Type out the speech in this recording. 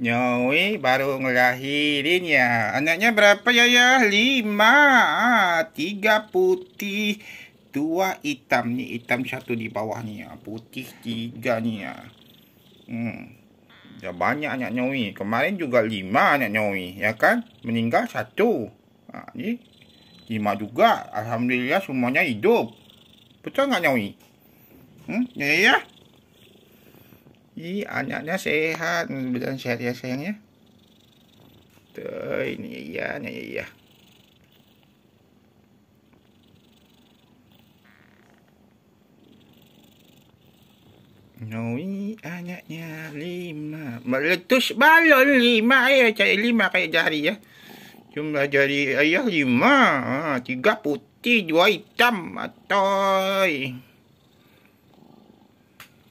Nyawi baru ngelahirin ya. Anaknya berapa ya ya? Lima. Ha, tiga putih. Dua hitam ni. Hitam satu di bawah ni ya. Putih tiga ni ya. Hmm. Ya banyak anak Nyawi. Kemarin juga lima anak Nyawi. Ya kan? Meninggal satu. Ha, ni. Lima juga. Alhamdulillah semuanya hidup. Betul tak Nyawi? Hmm? Ya ya anaknya sehat mudah hmm, sehat ya sayangnya Tuh ini iya Ini iya ya. Noi anaknya lima Meletus balon lima ya cai lima kayak jari ya Jumlah jari ayah lima ah, Tiga putih dua hitam Atoy